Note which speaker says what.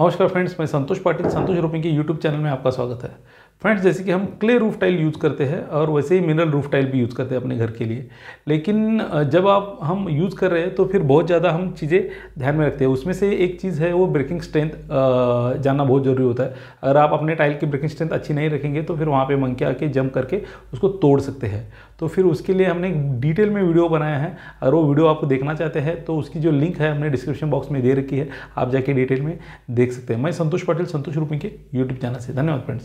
Speaker 1: नमस्कार फ्रेंड्स मैं संतोष पाटिल संतोष रूपिंग के यूट्यूब चैनल में आपका स्वागत है फ्रेंड्स जैसे कि हम क्ले रूफ टाइल यूज़ करते हैं और वैसे ही मिनरल रूफ टाइल भी यूज़ करते हैं अपने घर के लिए लेकिन जब आप हम यूज़ कर रहे हैं तो फिर बहुत ज़्यादा हम चीज़ें ध्यान में रखते हैं उसमें से एक चीज़ है वो ब्रेकिंग स्ट्रेंथ जानना बहुत ज़रूरी होता है अगर आप अपने टाइल की ब्रेकिंग स्ट्रेंथ अच्छी नहीं रखेंगे तो फिर वहाँ पर मंके आके जम करके उसको तोड़ सकते हैं तो फिर उसके लिए हमने डिटेल में वीडियो बनाया है अगर वो वीडियो आपको देखना चाहते हैं तो उसकी जो लिंक है हमने डिस्क्रिप्शन बॉक्स में दे रखी है आप जाके डिटेल में देख सकते हैं मैं संतोष पटेल संतोष रूपी के यूट्यूब चैनल से धन्यवाद फ्रेंड्स